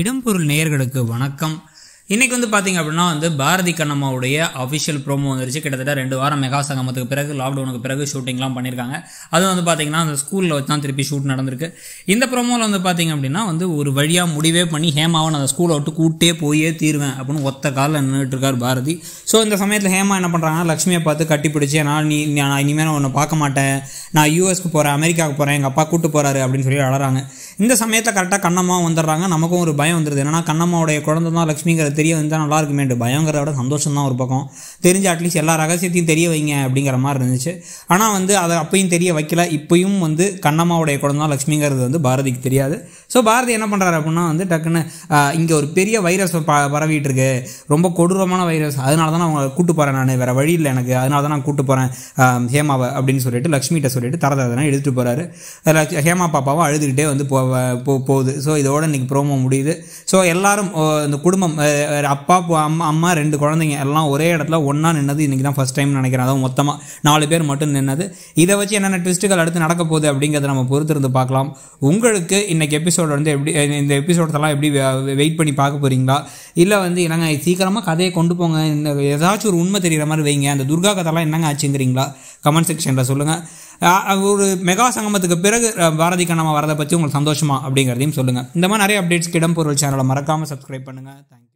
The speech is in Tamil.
இடம்பொருள் நேயர்களுக்கு வணக்கம் இன்றைக்கி வந்து பார்த்திங்க அப்படின்னா வந்து பாரதி கண்ணம்மாவுடைய அஃபிஷியல் ப்ரோமோ வந்துருச்சு கிட்டத்தட்ட ரெண்டு வாரம் மெகா சங்கமத்துக்கு பிறகு லாக்டவுனுக்கு பிறகு ஷூட்டிங்லாம் பண்ணியிருக்காங்க அது வந்து பார்த்திங்கன்னா அந்த ஸ்கூலில் வச்சு தான் திருப்பி ஷூட் நடந்திருக்கு இந்த ப்ரோமோவில் வந்து பார்த்திங்க அப்படின்னா வந்து ஒரு வழியாக முடிவே பண்ணி ஹேமாவை நான் அந்த ஸ்கூலை விட்டு கூட்டே போயே தீருவேன் அப்படின்னு ஒத்த காலில் நின்றுட்டு இருக்கார் பாரதி ஸோ இந்த சமயத்தில் ஹேமா என்ன பண்ணுறாங்கன்னா லக்ஷ்மியை பார்த்து கட்டிப்பிடிச்சு நான் நீ நான் இனிமேல் நான் ஒன்று பார்க்க மாட்டேன் நான் யூஎஸ்க்கு போகிறேன் அமெரிக்காவுக்கு போகிறேன் எங்கள் அப்பா கூட்டு போகிறாரு அப்படின்னு சொல்லி வளராங்க இந்த சமயத்தில் கரெக்டாக கண்ணம்மா வந்துடுறாங்க நமக்கும் ஒரு பயம் வந்துடுது என்னன்னா கண்ணம்மாவுடைய குழந்தை தான் லக்ஷ்மிங்கிறது தெரிய வந்தால் நல்லா இருக்குமேட்டு பயங்கிறத விட சந்தோஷம் ஒரு பக்கம் தெரிஞ்சு அட்லீஸ்ட் எல்லா ரகசியத்தையும் தெரிய வைங்க அப்படிங்கிற மாதிரி இருந்துச்சு ஆனால் வந்து அதை அப்பையும் தெரிய வைக்கல இப்பையும் வந்து கண்ணம்மாவுடைய தான் லக்ஷ்மிங்கிறது வந்து பாரதிக்கு தெரியாது ஸோ பாரதி என்ன பண்ணுறாரு அப்படின்னா வந்து டக்குன்னு இங்கே ஒரு பெரிய வைரஸ் ப பரவிட்டு இருக்கு ரொம்ப கொடூரமான வைரஸ் அதனால தான் நான் அவங்களை கூப்பிட்டு போகிறேன் நான் வேறு வழி இல்லை எனக்கு அதனால தான் நான் கூப்பிட்டு போகிறேன் ஹேமாவை அப்படின்னு சொல்லிட்டு லக்ஷ்மிகிட்ட சொல்லிட்டு தரதாதனா எடுத்துகிட்டு போகிறாரு ஹேமா பாப்பாவும் அழுதுகிட்டே வந்து போ போகுது ஸோ இதோட இன்றைக்கி ப்ரோமோ முடியுது ஸோ எல்லாரும் இந்த குடும்பம் அப்பா அம்மா அம்மா ரெண்டு குழந்தைங்க எல்லாம் ஒரே இடத்துல ஒன்றா நின்னது இன்றைக்கி தான் ஃபஸ்ட் டைம் நினைக்கிறேன் அதுவும் மொத்தமாக நாலு பேர் மட்டும் நின்னது இதை வச்சு என்னென்ன ட்விஸ்ட்டுகள் அடுத்து நடக்க போகுது அப்படிங்கிறத நம்ம பொறுத்திருந்து பார்க்கலாம் உங்களுக்கு இன்றைக்கி எபிசோடு வந்து எப்படி இந்த எபிசோடெல்லாம் எப்படி வெயிட் பண்ணி பார்க்க போகிறீங்களா இல்லை வந்து என்னங்க சீக்கிரமாக கதையை கொண்டு போங்க இந்த ஏதாச்சும் ஒரு உண்மை தெரிகிற மாதிரி வைங்க அந்த துர்கா கதைலாம் என்னங்க ஆச்சுங்கிறீங்களா கமெண்ட் செக்ஷனில் சொல்லுங்கள் ஒரு மெகா சங்கமத்துக்கு பிறகு பாரதி கண்ணாமா வரதை பற்றி உங்களுக்கு சந்தோஷமா அப்படிங்கிறதையும் சொல்லுங்கள் இந்த மாதிரி நிறைய அப்டேட்ஸ் கிடம்பொருள் சேனலை மறக்காமல் சப்ஸ்கிரைப் பண்ணுங்கள் தேங்க்யூ